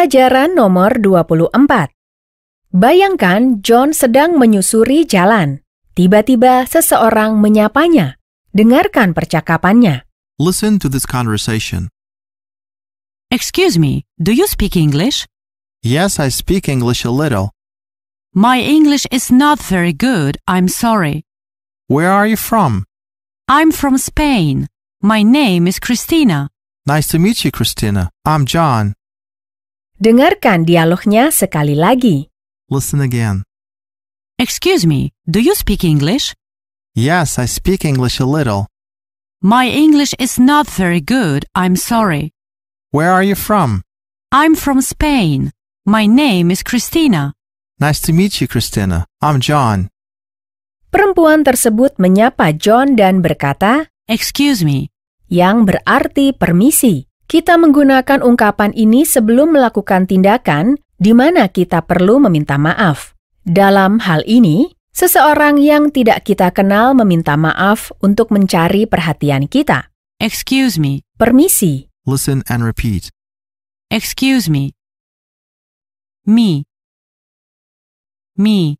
Pelajaran nomor 24. Bayangkan John sedang menyusuri jalan. Tiba-tiba seseorang menyapanya. Dengarkan percakapannya. Listen to this conversation. Excuse me, do you speak English? Yes, I speak English a little. My English is not very good, I'm sorry. Where are you from? I'm from Spain. My name is Christina. Nice to meet you, Christina. I'm John. Dengarkan dialognya sekali lagi. Listen again. Excuse me, do you speak English? Yes, I speak English a little. My English is not very good, I'm sorry. Where are you from? I'm from Spain. My name is Christina. Nice to meet you, Christina. I'm John. Perempuan tersebut menyapa John dan berkata, Excuse me. Yang berarti permisi. Kita menggunakan ungkapan ini sebelum melakukan tindakan di mana kita perlu meminta maaf. Dalam hal ini, seseorang yang tidak kita kenal meminta maaf untuk mencari perhatian kita. Excuse me. Permisi. Listen and repeat. Excuse me. Me. Me.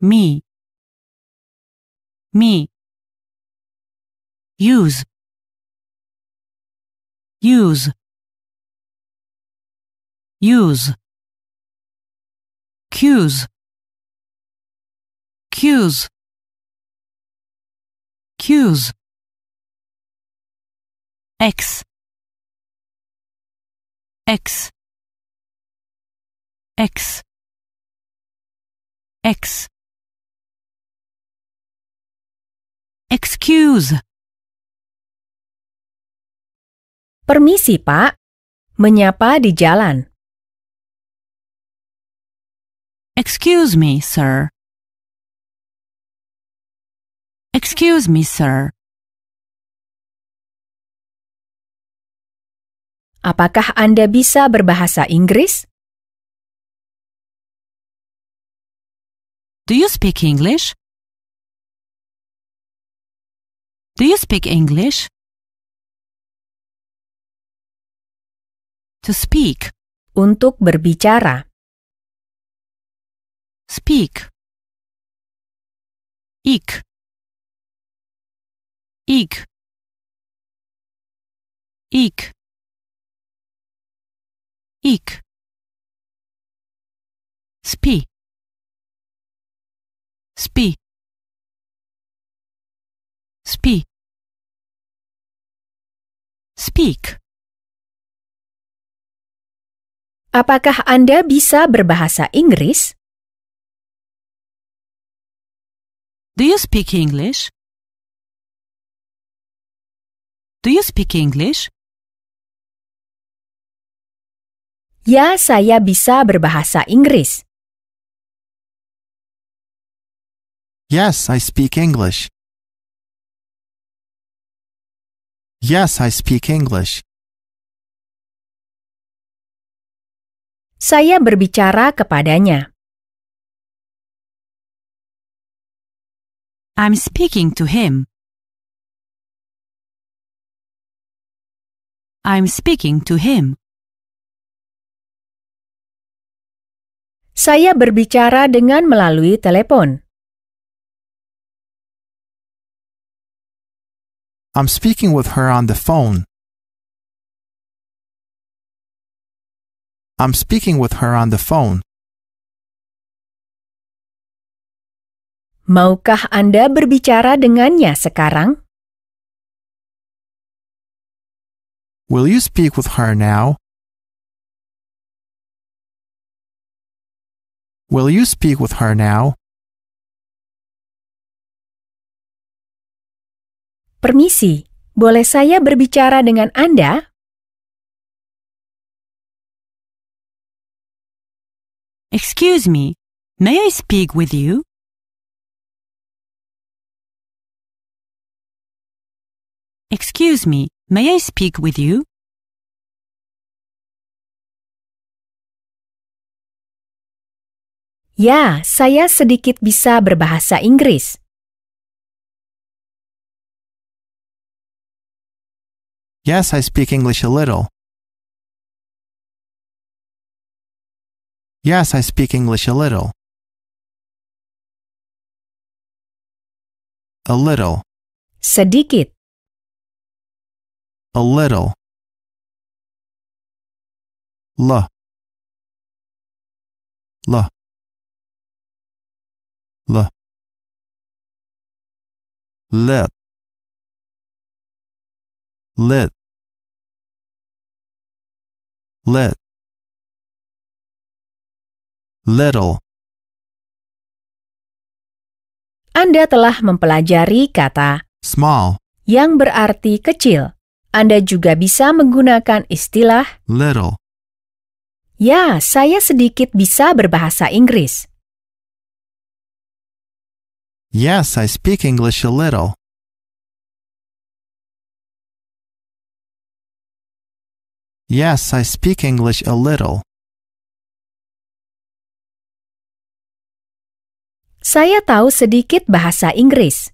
Me. Me. Use. use use cues cues cues x x x x excuse Permisi, Pak. Menyapa di jalan. Excuse me, sir. Excuse me, sir. Apakah Anda bisa berbahasa Inggris? Do you speak English? Do you speak English? To speak. Untuk berbicara. Speak. Ik. Ik. Ik. Ik. Spi. Spi. Spi. Speak. Apakah Anda bisa berbahasa Inggris? Do you speak English? Do you speak English? Ya, saya bisa berbahasa Inggris. Yes, I speak English. Yes, I speak English. Saya berbicara kepadanya. I'm speaking to him. I'm speaking to him. Saya berbicara dengan melalui telepon. I'm speaking with her on the phone. I'm speaking with her on the phone. Maukah Anda berbicara dengannya sekarang? Will you speak with her now? Will you speak with her now? Permisi, boleh saya berbicara dengan Anda? Excuse me, may I speak with you? Excuse me, may I speak with you? Ya, saya sedikit bisa berbahasa Inggris. Yes, I speak English a little. Yes, I speak English a little. A little. Sedikit. A little. La. La. La. Let. Lit. Lit. little. Anda telah mempelajari kata small yang berarti kecil. Anda juga bisa menggunakan istilah little. Ya, saya sedikit bisa berbahasa Inggris. Yes, I speak English a little. Yes, I speak English a little. Saya tahu sedikit bahasa Inggris.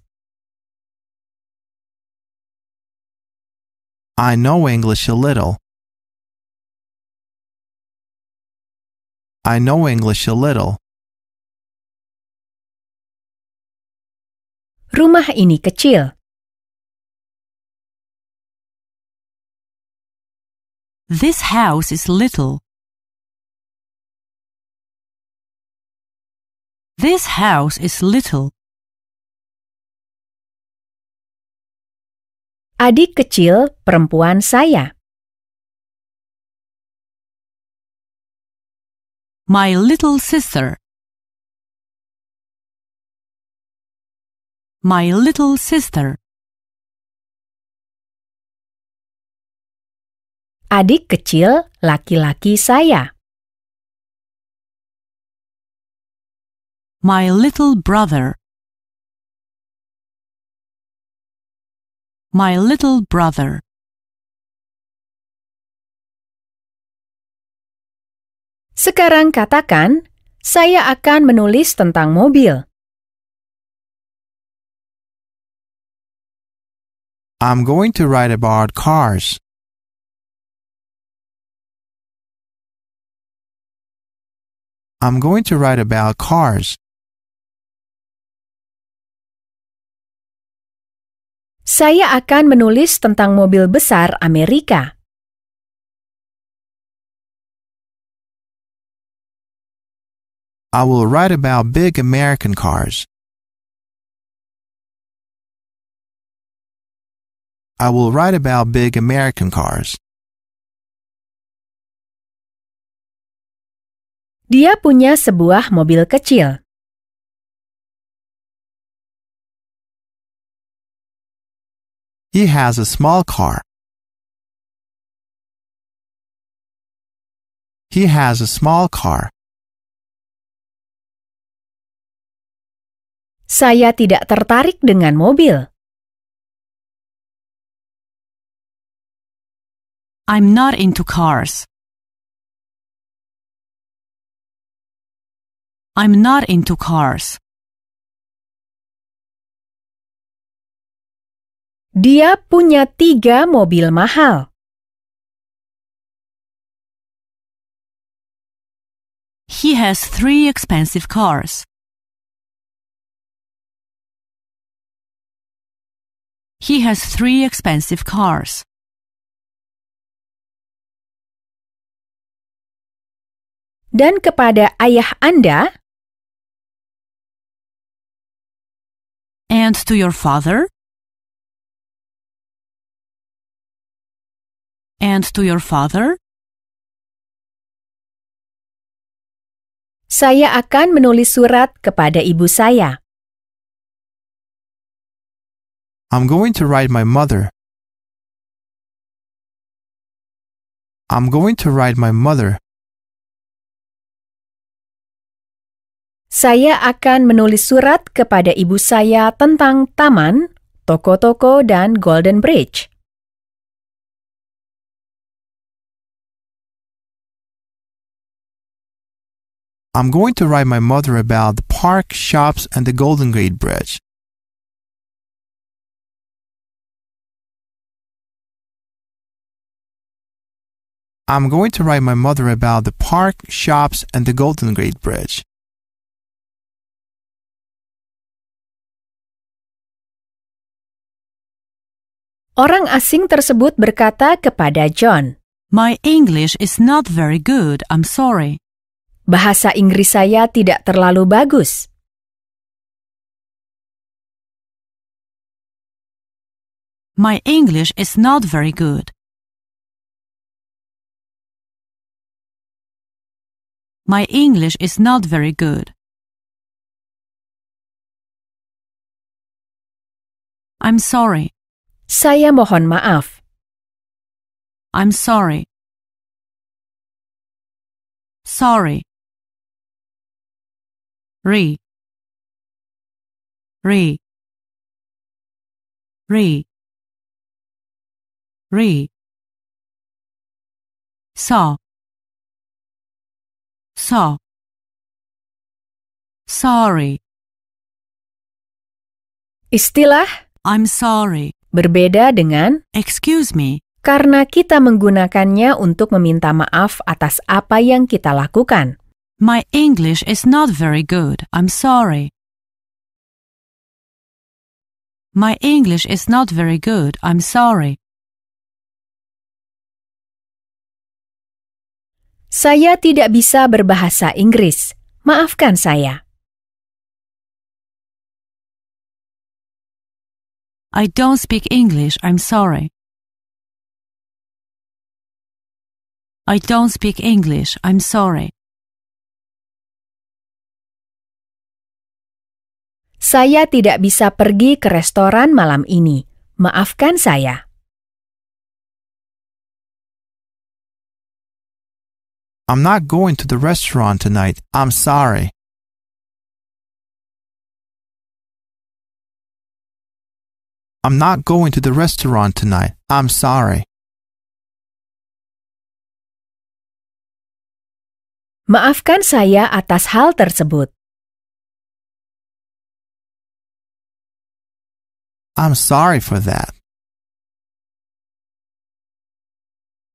I know English a little. I know English a little. Rumah ini kecil. This house is little. This house is little. Adik kecil perempuan saya. My little sister. My little sister. Adik kecil laki-laki saya. my little brother my little brother Sekarang katakan, saya akan menulis tentang mobil. I'm going to write about cars. I'm going to write about cars. Saya akan menulis tentang mobil besar Amerika. I will write about big American cars. I will write about big American cars. Dia punya sebuah mobil kecil. He has a small car. He has a small car. Saya tidak tertarik dengan mobil. I'm not into cars. I'm not into cars. Dia punya tiga mobil mahal. He has three expensive cars. He has three expensive cars. Dan kepada ayah Anda, And to your father? and to your father? Saya akan menulis surat kepada ibu saya. I'm going to write my mother. I'm going to write my mother. Saya akan menulis surat kepada ibu saya tentang taman, toko-toko, dan Golden Bridge. I'm going to write my mother about the park, shops, and the Golden Gate Bridge. I'm going to write my mother about the park, shops, and the Golden Gate Bridge. Orang asing tersebut berkata kepada John, My English is not very good, I'm sorry. Bahasa Inggris saya tidak terlalu bagus. My English is not very good. My English is not very good. I'm sorry. Saya mohon maaf. I'm sorry. Sorry re re re re so so sorry Istilah I'm sorry berbeda dengan excuse me karena kita menggunakannya untuk meminta maaf atas apa yang kita lakukan. My English is not very good, I'm sorry. My English is not very good, I'm sorry. Saya tidak bisa berbahasa Inggris. Maafkan saya. I don't speak English, I'm sorry. I don't speak English, I'm sorry. Saya tidak bisa pergi ke restoran malam ini. Maafkan saya. I'm not going to the restaurant tonight. I'm sorry. I'm not going to the restaurant tonight. I'm sorry. Maafkan saya atas hal tersebut. I'm sorry for that.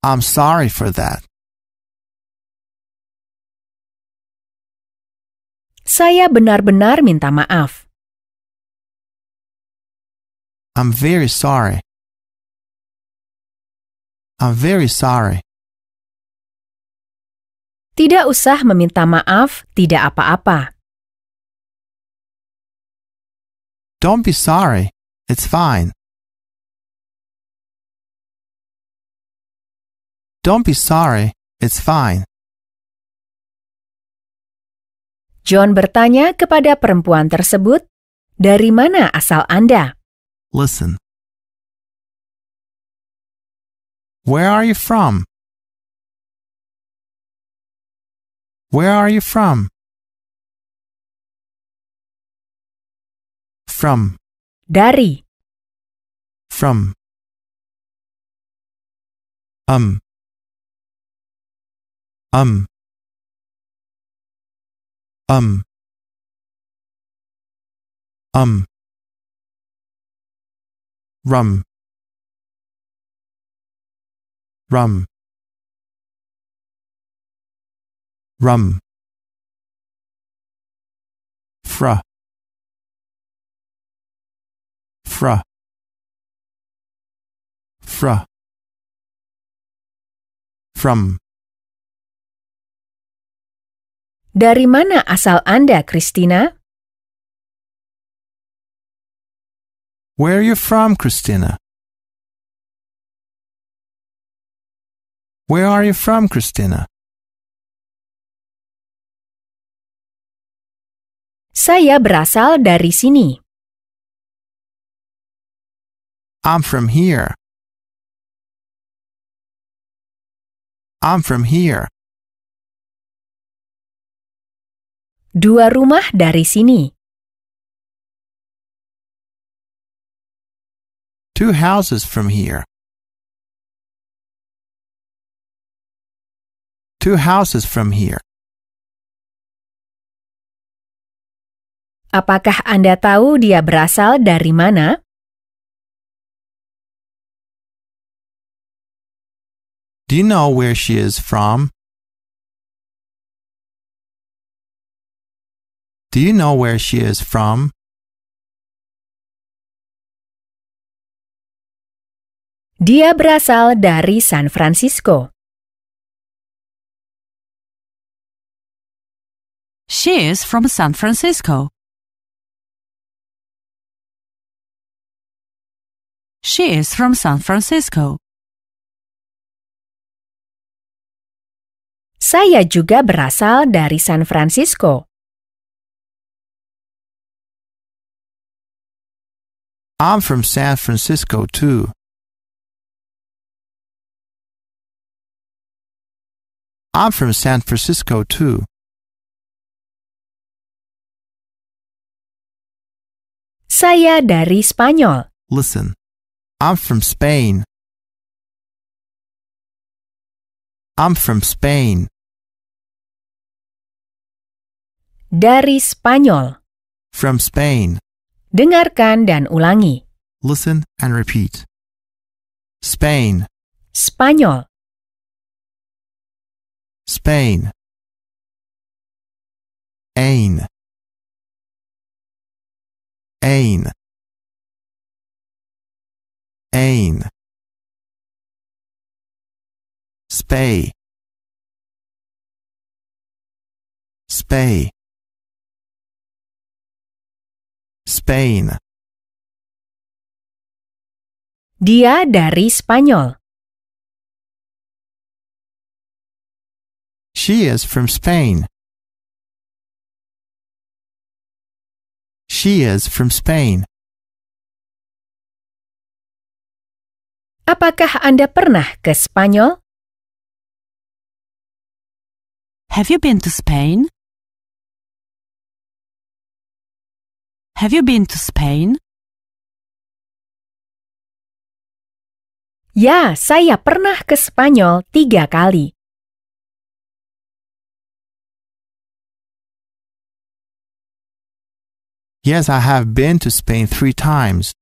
I'm sorry for that. Saya benar-benar minta maaf. I'm very sorry. I'm very sorry. Tidak usah meminta maaf, tidak apa-apa. Don't be sorry. It's fine. Don't be sorry. It's fine. John bertanya kepada perempuan tersebut, "Dari mana asal Anda?" Listen. Where are you from? Where are you from? From dari from um um um um rum rum rum fra fra fra from Dari mana asal Anda, Christina? Where are you from, Christina? Where are you from, Christina? Saya berasal dari sini. I'm from here. I'm from here. Dua rumah dari sini. Two houses from here. Two houses from here. Apakah Anda tahu dia berasal dari mana? Do you know where she is from? Do you know where she is from? Dia berasal dari San Francisco. She is from San Francisco. She is from San Francisco. Saya juga berasal dari San Francisco. I'm from San Francisco too. I'm from San Francisco too. Saya dari Spanyol. Listen. I'm from Spain. I'm from Spain. Dari Spanyol. From Spain. Dengarkan dan ulangi. Listen and repeat. Spain. Spanyol. Spain. Ain. Ain. Ain. Spay. Spay. Spain. Dia dari Spanyol. She is from Spain. She is from Spain. Apakah Anda pernah ke Spanyol? Have you been to Spain? Have you been to Spain? Ya, saya pernah ke Spanyol tiga kali. Yes, I have been to Spain three times.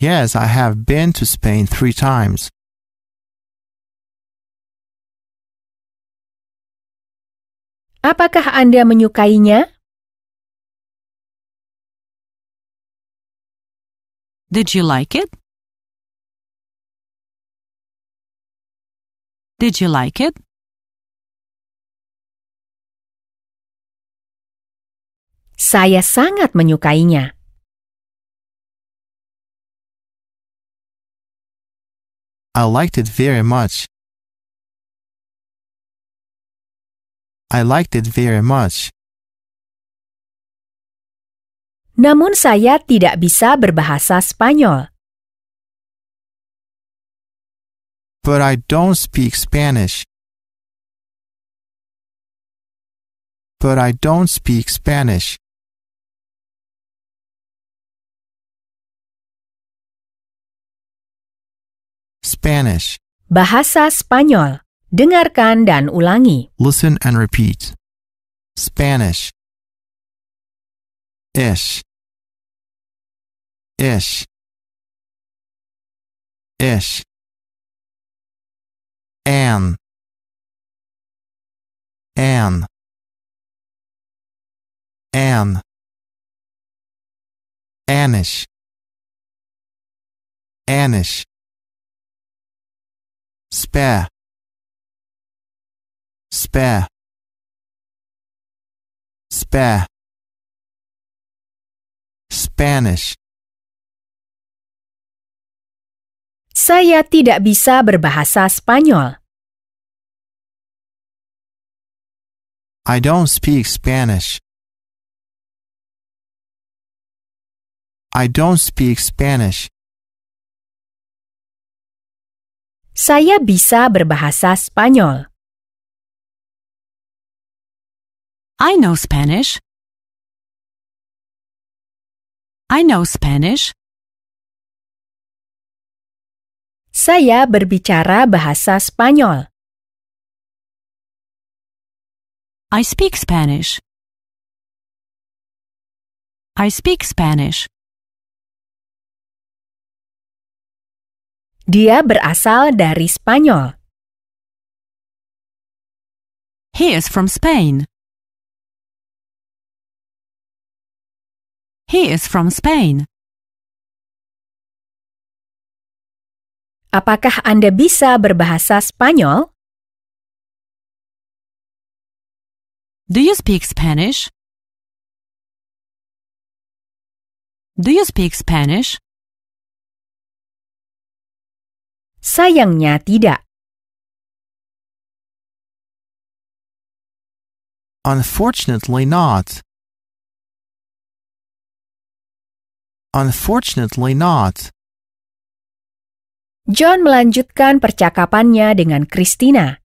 Yes, I have been to Spain three times. Apakah Anda menyukainya? Did you like it? Did you like it? Saya sangat menyukainya. I liked it very much. I liked it very much. Namun saya tidak bisa berbahasa Spanyol. But I don't speak Spanish. But I don't speak Spanish. Spanish. Bahasa Spanyol. Dengarkan dan ulangi. Listen and repeat. Spanish. Ish. Ish. Ish. An. An. An. Anish. Anish. Spare. spare spare Spanish Saya tidak bisa berbahasa Spanyol. I don't speak Spanish. I don't speak Spanish. Saya bisa berbahasa Spanyol. I know Spanish. I know Spanish. Saya berbicara bahasa Spanyol. I speak Spanish. I speak Spanish. Dia berasal dari Spanyol. He is from Spain. He is from Spain. Apakah Anda bisa berbahasa Spanyol? Do you speak Spanish? Do you speak Spanish? Sayangnya tidak. Unfortunately not. Unfortunately not. John melanjutkan percakapannya dengan Christina.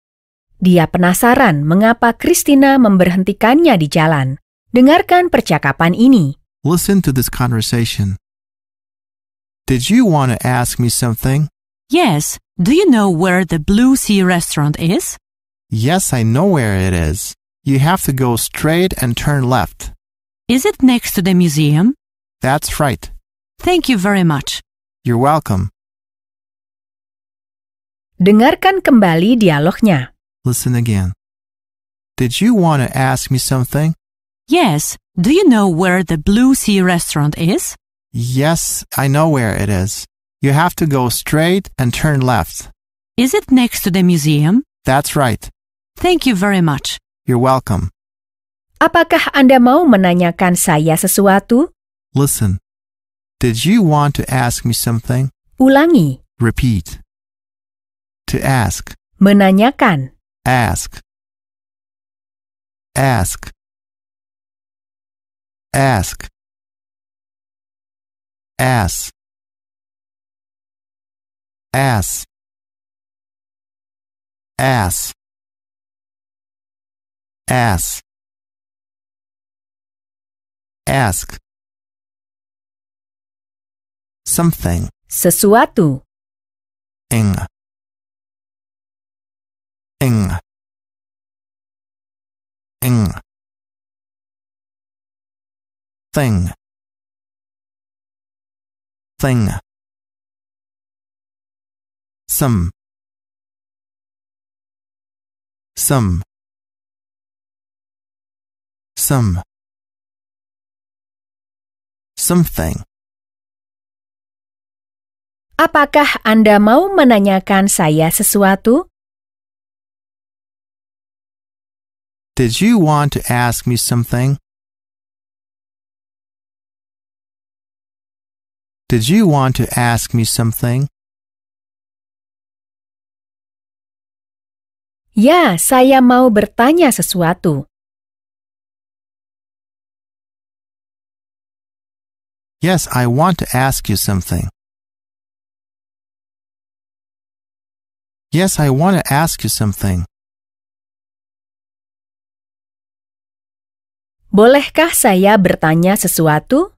Dia penasaran mengapa Christina memberhentikannya di jalan. Dengarkan percakapan ini. Listen to this conversation. Did you want to ask me something? Yes. Do you know where the Blue Sea restaurant is? Yes, I know where it is. You have to go straight and turn left. Is it next to the museum? That's right. Thank you very much. You're welcome. Dengarkan kembali dialognya. Listen again. Did you want to ask me something? Yes. Do you know where the Blue Sea restaurant is? Yes, I know where it is. You have to go straight and turn left. Is it next to the museum? That's right. Thank you very much. You're welcome. Apakah Anda mau menanyakan saya sesuatu? Listen. Did you want to ask me something? Ulangi. Repeat. To ask. Menanyakan. Ask. Ask. Ask. Ask. Ask. Ask. Ask. Ask something. Sesuatu. Ing. Ing. Ing. Thing. Thing. Some. Some. Some. Something. Apakah Anda mau menanyakan saya sesuatu? Did you want to ask me something? Did you want to ask me something? Ya, saya mau bertanya sesuatu. Yes, I want to ask you something. Yes, I want to ask you something. Bolehkah saya bertanya sesuatu?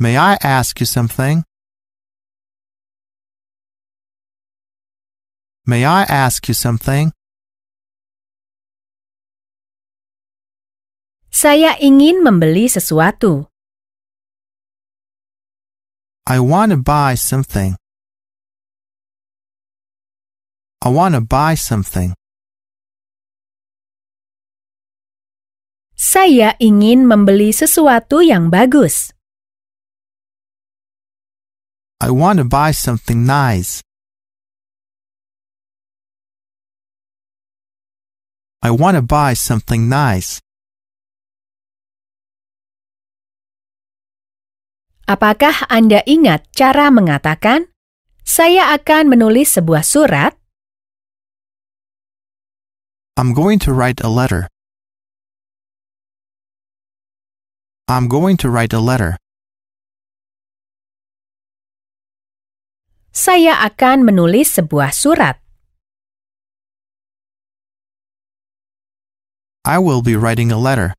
May I ask you something? May I ask you something? Saya ingin membeli sesuatu. I want to buy something. I want to buy something. Saya ingin membeli sesuatu yang bagus. I want to buy something nice. I want to buy something nice. Apakah Anda ingat cara mengatakan, "Saya akan menulis sebuah surat"? I'm going to write a letter. I'm going to write a letter. Saya akan menulis sebuah surat. I will be writing a letter.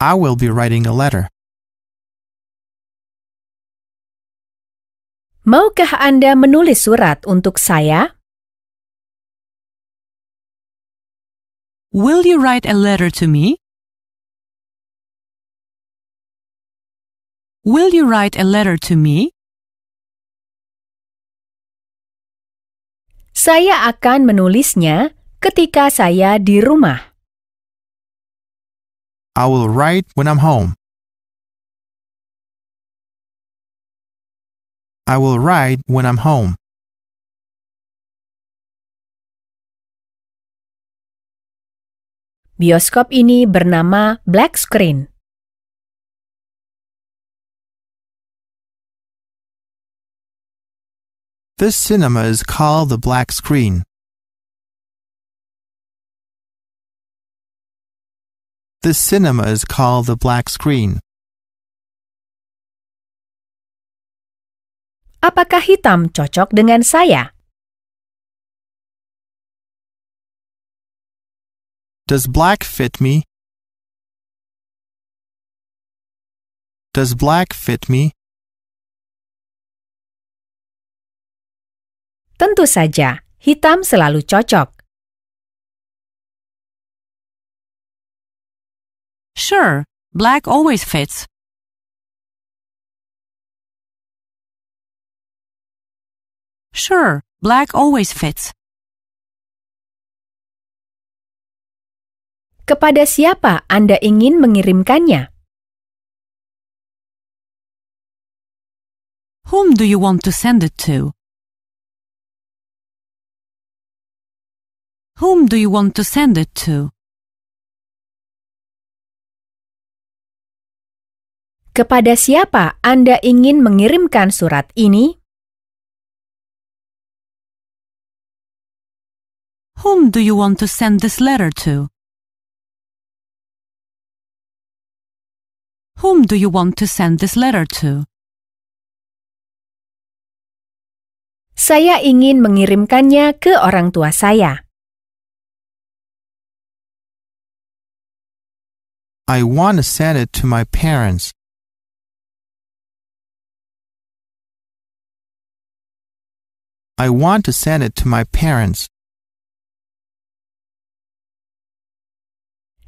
I will be writing a letter. Maukah Anda menulis surat untuk saya? Will you write a letter to me? Will you write a letter to me? Saya akan menulisnya ketika saya di rumah. I will write when I'm home. I will ride when I'm home. Bioskop ini bernama black screen. This cinema is called the black screen. This cinema is called the black screen. Apakah hitam cocok dengan saya? Does black fit me? Does black fit me? Tentu saja, hitam selalu cocok. Sure, black always fits. Sure, black always fits. Kepada siapa Anda ingin mengirimkannya? Whom do you want to send it to? Whom do you want to send it to? Kepada siapa Anda ingin mengirimkan surat ini? Whom do you want to send this letter to? Whom do you want to send this letter to? Saya ingin mengirimkannya ke orang tua saya. I want to send it to my parents. I want to send it to my parents.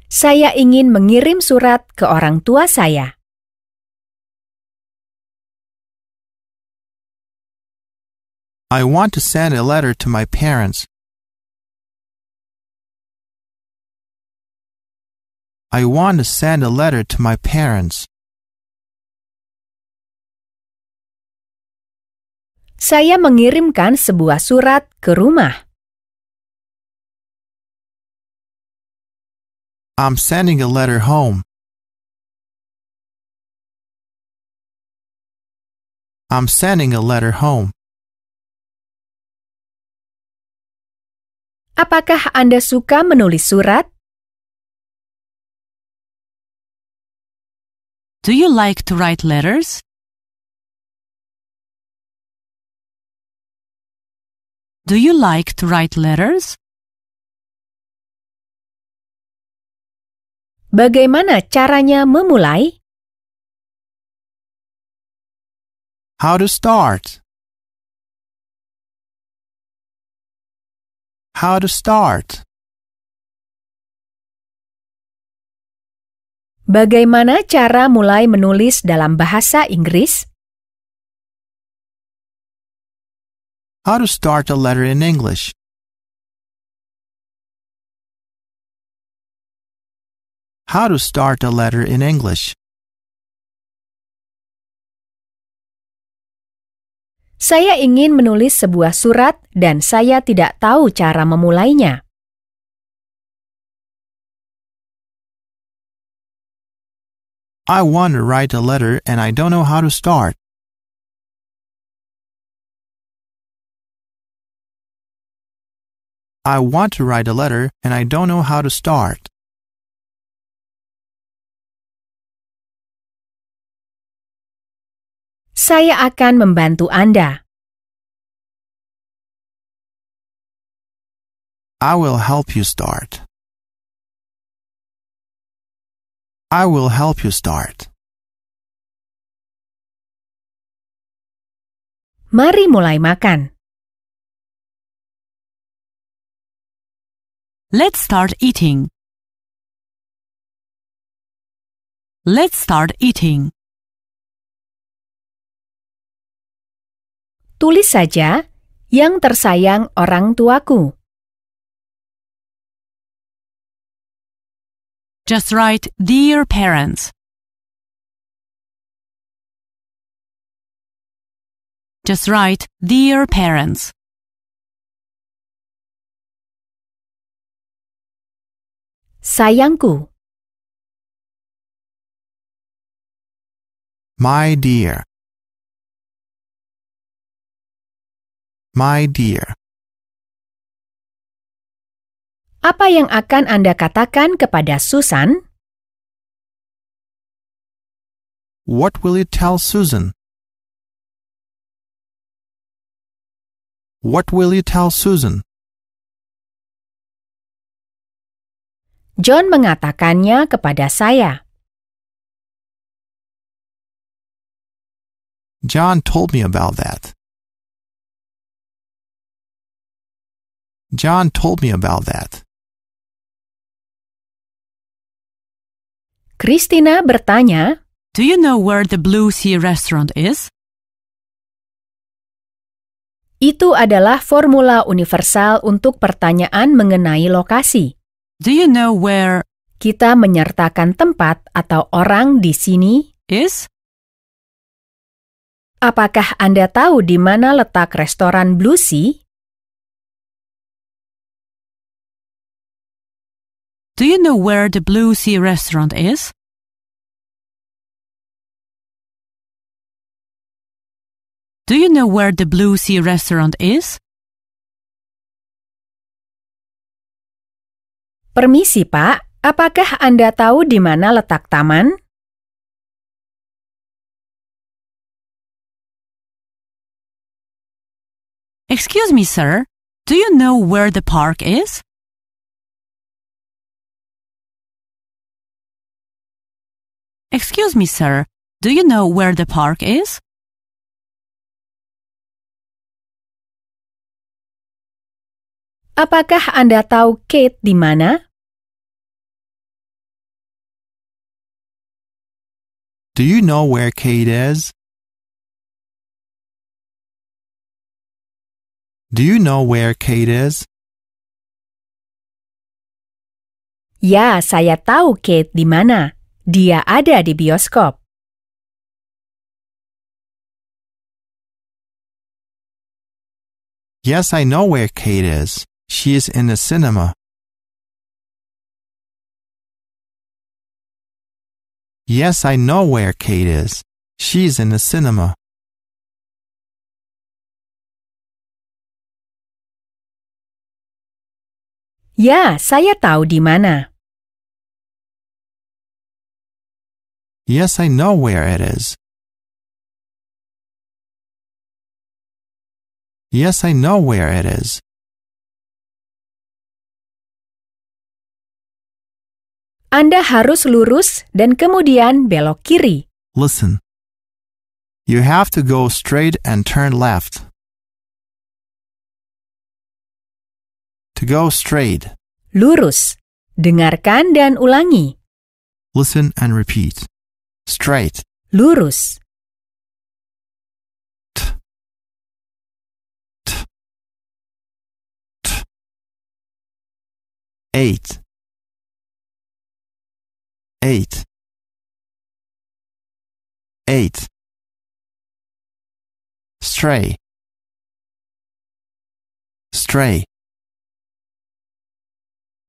Saya ingin mengirim surat ke orang tua saya. I want to send a letter to my parents. I want to send a letter to my parents. Saya mengirimkan sebuah surat ke rumah. I'm sending a letter home. I'm sending a letter home. Apakah Anda suka menulis surat? Do you like to write letters? Do you like to write letters? Bagaimana caranya memulai? How to start. How to start. Bagaimana cara mulai menulis dalam bahasa Inggris? How to start a letter in English. How to start a letter in English. Saya ingin menulis sebuah surat dan saya tidak tahu cara memulainya. I want to write a letter and I don't know how to start. I want to write a letter and I don't know how to start. Saya akan membantu Anda. I will help you start. I will help you start. Mari mulai makan. Let's start eating. Let's start eating. Tulis saja, yang tersayang orang tuaku. Just write, dear parents. Just write, dear parents. Sayangku. My dear. My dear. Apa yang akan Anda katakan kepada Susan? What will you tell Susan? What will you tell Susan? John mengatakannya kepada saya. John told me about that. John told me about that. Christina bertanya, Do you know where the Blue Sea restaurant is? Itu adalah formula universal untuk pertanyaan mengenai lokasi. Do you know where? Kita menyertakan tempat atau orang di sini is. Apakah Anda tahu di mana letak restoran Blue Sea? Do you know where the Blue Sea restaurant is? Do you know where the Blue Sea restaurant is? Permisi, Pak. Apakah Anda tahu di mana letak taman? Excuse me, sir. Do you know where the park is? Excuse me, sir, do you know where the park is? Apakah Anda tahu Kate di mana? Do you know where Kate is? Do you know where Kate is? Ya, saya tahu Kate di mana. Dia ada di bioskop. Yes, I know where Kate is. She is in the cinema. Yes, I know where Kate is. She is in the cinema. Ya, saya tahu di mana. Yes, I know where it is. Yes, I know where it is. Anda harus lurus dan kemudian belok kiri. Listen. You have to go straight and turn left. To go straight. Lurus. Dengarkan dan ulangi. Listen and repeat straight lurus t t t eight eight eight stray stray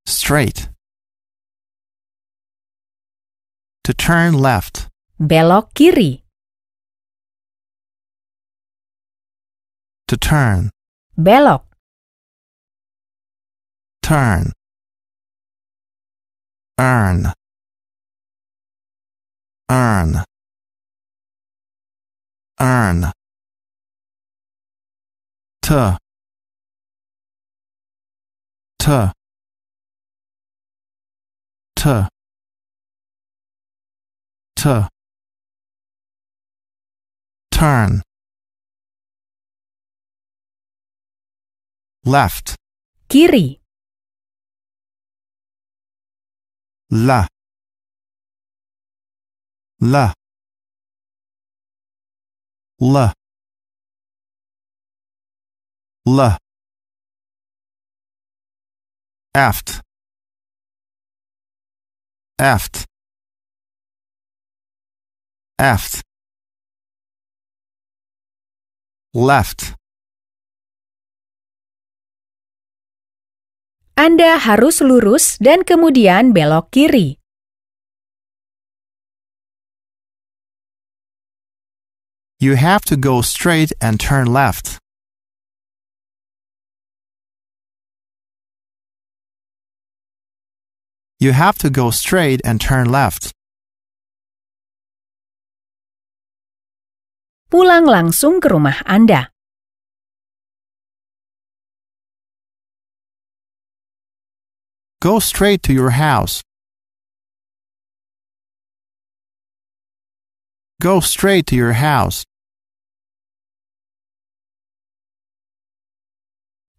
straight to turn left Belok kiri. To turn. Belok. Turn. Earn. Earn. Earn. To. To. To. To turn. Left. Kiri. La. La. La. La. Aft. Aft. Aft left. Anda harus lurus dan kemudian belok kiri. You have to go straight and turn left. You have to go straight and turn left. pulang langsung ke rumah Anda. Go straight to your house. Go straight to your house.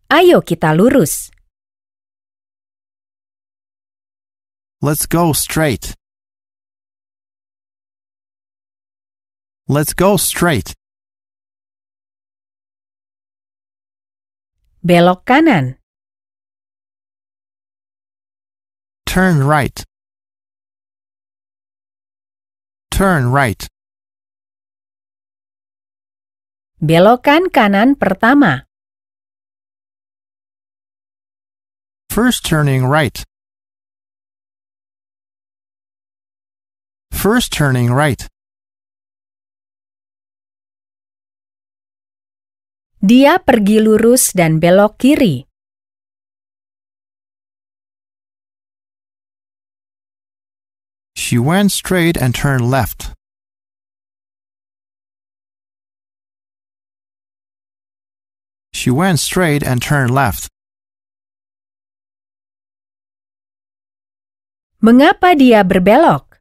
Ayo kita lurus. Let's go straight. Let's go straight. Belok kanan. Turn right. Turn right. Belokan kanan pertama. First turning right. First turning right. Dia pergi lurus dan belok kiri. She went straight and turned left. She went straight and turned left. Mengapa dia berbelok?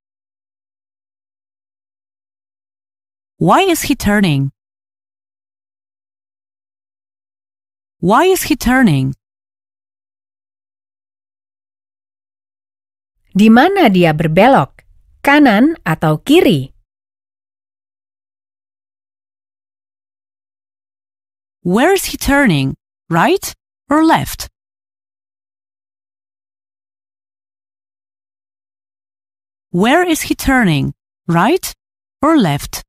Why is he turning? Why is he turning? Di mana dia berbelok? Kanan atau kiri? Where is he turning? Right or left? Where is he turning? Right or left?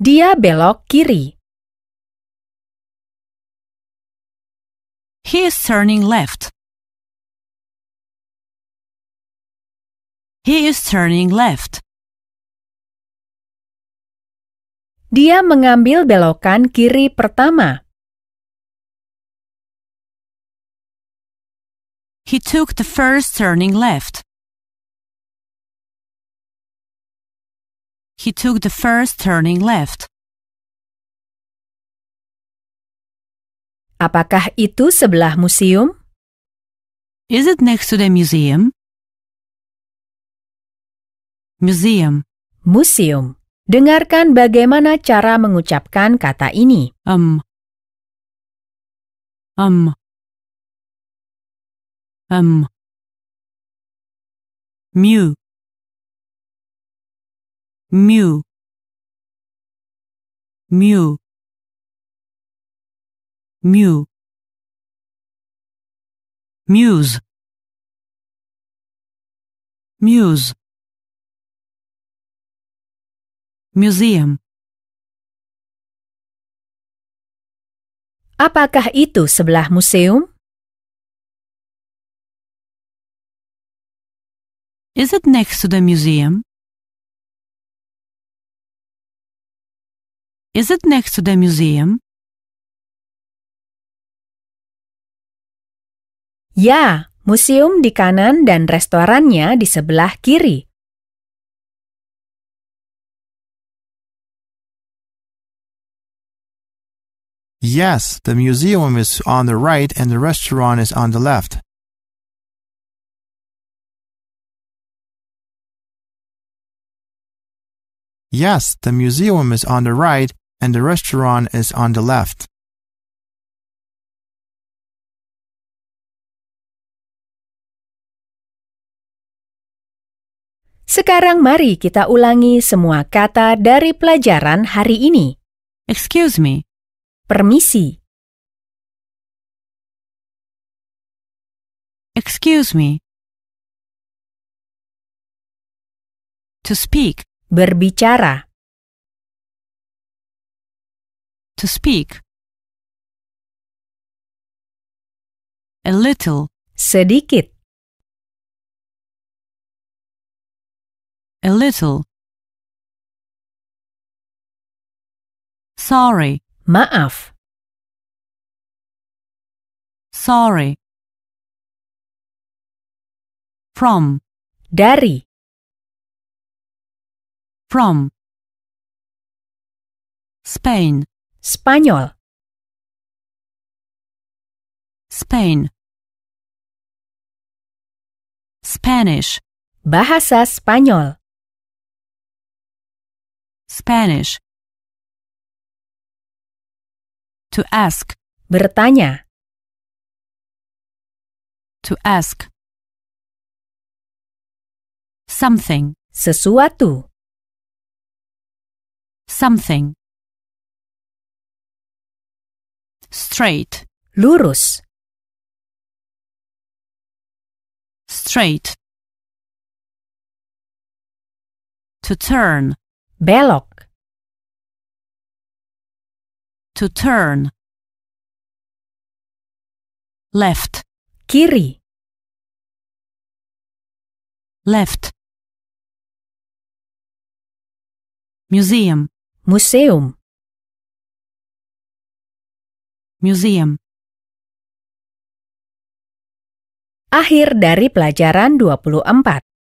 Dia belok kiri. He is turning left. He is turning left. Dia mengambil belokan kiri pertama. He took the first turning left. he took the first turning left. Apakah itu sebelah museum? Is it next to the museum? Museum. Museum. Dengarkan bagaimana cara mengucapkan kata ini. Um. Um. Um. Mu. mu mu mu muse muse museum Apakah itu sebelah museum? Is it next to the museum? Is it next to the museum? Ya, museum di kanan dan restorannya di sebelah kiri. Yes, the museum is on the right and the restaurant is on the left. Yes, the museum is on the right and the restaurant is on the left. Sekarang mari kita ulangi semua kata dari pelajaran hari ini. Excuse me. Permisi. Excuse me. To speak. Berbicara. to speak. A little. Sedikit. A little. Sorry. Maaf. Sorry. From. Dari. From. Spain. Spanyol Spain Spanish Bahasa Spanyol Spanish To ask Bertanya To ask Something Sesuatu Something Straight. Lurus. Straight. To turn. Belok. To turn. Left. Kiri. Left. Museum. Museum. Museum. Akhir dari pelajaran 24.